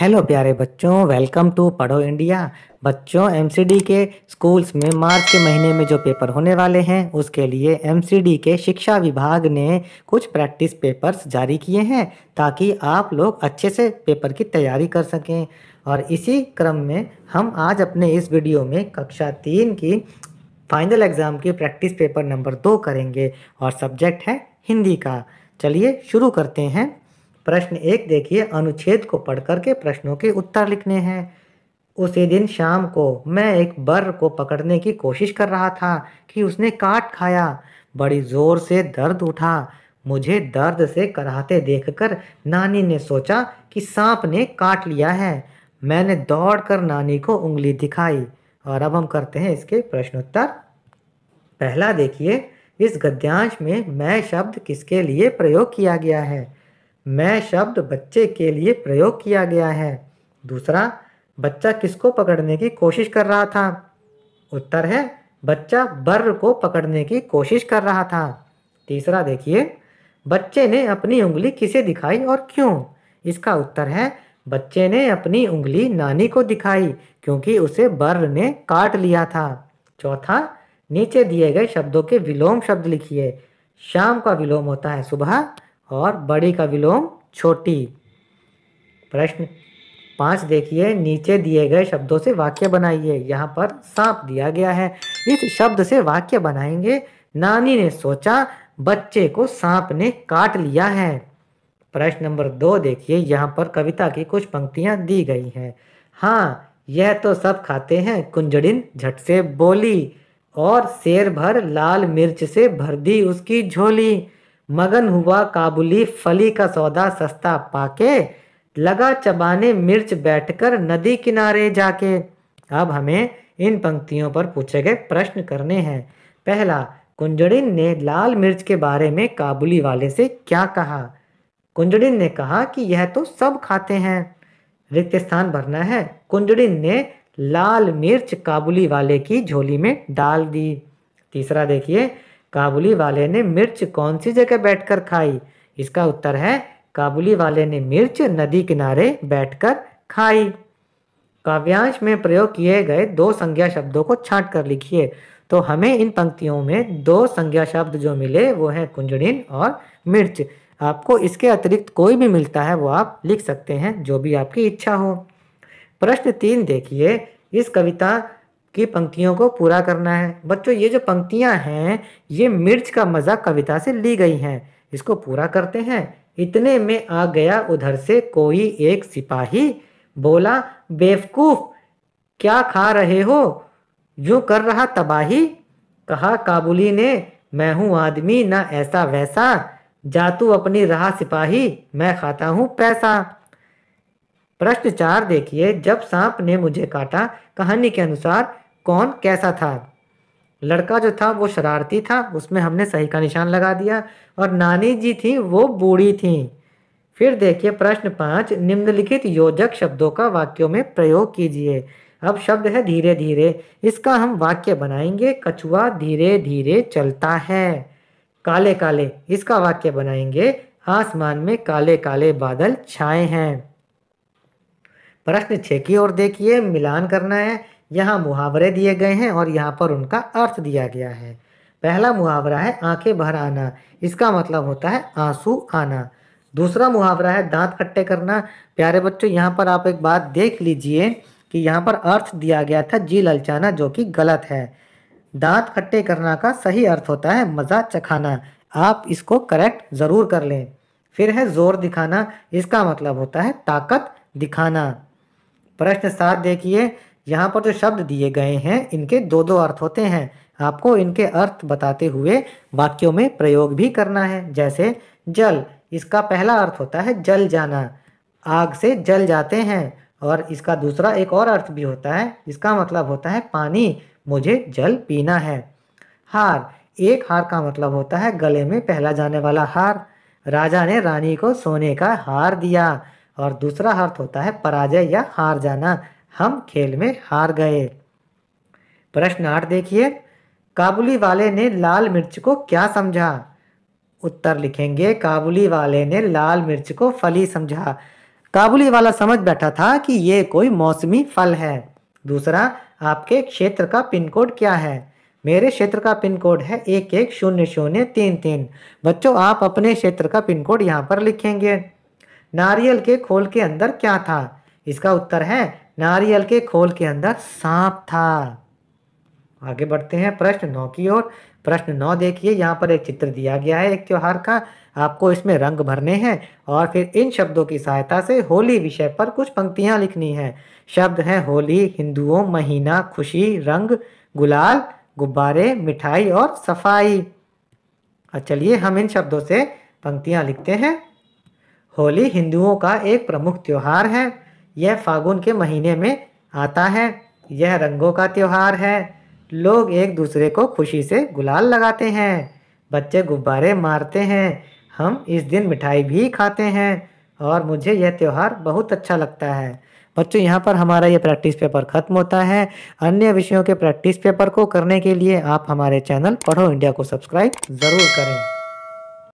hello प्यारे बच्चों welcome to Padho India बच्चों एमसीडी के स्कूल्स में मार्च के महीने में जो पेपर होने वाले हैं उसके लिए एमसीडी के शिक्षा विभाग ने कुछ प्रैक्टिस पेपर्स जारी किए हैं ताकि आप लोग अच्छे से पेपर की तैयारी कर सकें और इसी क्रम में हम आज अपने इस वीडियो में कक्षा तीन की फाइनल एग्ज़ाम की प्रैक्टिस पेपर नंबर दो करेंगे और सब्जेक्ट है हिंदी का चलिए शुरू करते हैं प्रश्न एक देखिए अनुच्छेद को पढ़ करके प्रश्नों के उत्तर लिखने हैं उसी दिन शाम को मैं एक बर को पकड़ने की कोशिश कर रहा था कि उसने काट खाया बड़ी जोर से दर्द उठा मुझे दर्द से कराहते देखकर नानी ने सोचा कि सांप ने काट लिया है मैंने दौड़कर नानी को उंगली दिखाई और अब हम करते हैं इसके प्रश्नोत्तर पहला देखिए इस गद्यांश में मैं शब्द किसके लिए प्रयोग किया गया है मैं शब्द बच्चे के लिए प्रयोग किया गया है दूसरा बच्चा किसको पकड़ने की कोशिश कर रहा था उत्तर है बच्चा बर्र को पकड़ने की कोशिश कर रहा था तीसरा देखिए बच्चे ने अपनी उंगली किसे दिखाई और क्यों इसका उत्तर है बच्चे ने अपनी उंगली नानी को दिखाई क्योंकि उसे बर्र ने काट लिया था चौथा नीचे दिए गए शब्दों के विलोम शब्द लिखिए शाम का विलोम होता है सुबह और बड़ी का विलोम छोटी प्रश्न पाँच देखिए नीचे दिए गए शब्दों से वाक्य बनाइए यहाँ पर सांप दिया गया है इस शब्द से वाक्य बनाएंगे नानी ने सोचा बच्चे को सांप ने काट लिया है प्रश्न नंबर दो देखिए यहाँ पर कविता की कुछ पंक्तियाँ दी गई हैं हाँ यह तो सब खाते हैं कुंजड़िन झट से बोली और शेर भर लाल मिर्च से भर दी उसकी झोली मगन हुआ काबुली फली का सौदा सस्ता पाके लगा चबाने मिर्च बैठकर नदी किनारे जाके अब हमें इन पंक्तियों पर पूछे गए प्रश्न करने हैं पहला कुंजड़िन ने लाल मिर्च के बारे में काबुली वाले से क्या कहा कुंजड़िन ने कहा कि यह तो सब खाते हैं रिक्त स्थान भरना है कुंजड़िन ने लाल मिर्च काबुली वाले की झोली में डाल दी तीसरा देखिए काबुली वाले ने मिर्च कौन सी जगह बैठकर खाई इसका उत्तर है काबुली वाले ने मिर्च नदी किनारे बैठकर खाई काव्यांश में प्रयोग किए गए दो संज्ञा शब्दों को छांट कर लिखिए तो हमें इन पंक्तियों में दो संज्ञा शब्द जो मिले वो हैं कुंजड़िन और मिर्च आपको इसके अतिरिक्त कोई भी मिलता है वो आप लिख सकते हैं जो भी आपकी इच्छा हो प्रश्न तीन देखिए इस कविता की पंक्तियों को पूरा करना है बच्चों ये जो पंक्तियाँ हैं ये मिर्च का मज़ा कविता से ली गई हैं इसको पूरा करते हैं इतने में आ गया उधर से कोई एक सिपाही बोला बेवकूफ क्या खा रहे हो जो कर रहा तबाही कहा काबुली ने मैं हूँ आदमी ना ऐसा वैसा जा तू अपनी रहा सिपाही मैं खाता हूँ पैसा प्रश्न चार देखिए जब सांप ने मुझे काटा कहानी के अनुसार कौन कैसा था लड़का जो था वो शरारती था उसमें हमने सही का निशान लगा दिया और नानी जी थी वो बूढ़ी थी फिर देखिए प्रश्न पाँच निम्नलिखित योजक शब्दों का वाक्यों में प्रयोग कीजिए अब शब्द है धीरे धीरे इसका हम वाक्य बनाएंगे कछुआ धीरे धीरे चलता है काले काले इसका वाक्य बनाएंगे आसमान में काले काले बादल छाए हैं प्रश्न छः की ओर देखिए मिलान करना है यहाँ मुहावरे दिए गए हैं और यहाँ पर उनका अर्थ दिया गया है पहला मुहावरा है आंखें भर आना इसका मतलब होता है आंसू आना दूसरा मुहावरा है दांत खट्टे करना प्यारे बच्चों यहाँ पर आप एक बात देख लीजिए कि यहाँ पर अर्थ दिया गया था जी ललचाना जो कि गलत है दांत खट्टे करना का सही अर्थ होता है मज़ा चखाना आप इसको करेक्ट ज़रूर कर लें फिर है ज़ोर दिखाना इसका मतलब होता है ताकत दिखाना प्रश्न सात देखिए यहाँ पर जो शब्द दिए गए हैं इनके दो दो अर्थ होते हैं आपको इनके अर्थ बताते हुए वाक्यों में प्रयोग भी करना है जैसे जल इसका पहला अर्थ होता है जल जाना आग से जल जाते हैं और इसका दूसरा एक और अर्थ भी होता है इसका मतलब होता है पानी मुझे जल पीना है हार एक हार का मतलब होता है गले में पहला जाने वाला हार राजा ने रानी को सोने का हार दिया और दूसरा अर्थ होता है पराजय या हार जाना हम खेल में हार गए प्रश्न आठ देखिए काबुली वाले ने लाल मिर्च को क्या समझा उत्तर लिखेंगे काबुली वाले ने लाल मिर्च को फली समझा काबुली वाला समझ बैठा था कि ये कोई मौसमी फल है दूसरा आपके क्षेत्र का पिन कोड क्या है मेरे क्षेत्र का पिन कोड है एक एक शून्य शून्य तीन तीन बच्चों आप अपने क्षेत्र का पिन कोड यहाँ पर लिखेंगे नारियल के खोल के अंदर क्या था इसका उत्तर है नारियल के खोल के अंदर सांप था आगे बढ़ते हैं प्रश्न नौ की ओर प्रश्न नौ देखिए यहाँ पर एक चित्र दिया गया है एक त्यौहार का आपको इसमें रंग भरने हैं और फिर इन शब्दों की सहायता से होली विषय पर कुछ पंक्तियाँ लिखनी हैं शब्द हैं होली हिंदुओं महीना खुशी रंग गुलाल गुब्बारे मिठाई और सफाई चलिए हम इन शब्दों से पंक्तियाँ लिखते हैं होली हिंदुओं का एक प्रमुख त्यौहार है यह फागुन के महीने में आता है यह रंगों का त्यौहार है लोग एक दूसरे को खुशी से गुलाल लगाते हैं बच्चे गुब्बारे मारते हैं हम इस दिन मिठाई भी खाते हैं और मुझे यह त्यौहार बहुत अच्छा लगता है बच्चों यहाँ पर हमारा ये प्रैक्टिस पेपर खत्म होता है अन्य विषयों के प्रैक्टिस पेपर को करने के लिए आप हमारे चैनल पढ़ो इंडिया को सब्सक्राइब ज़रूर करें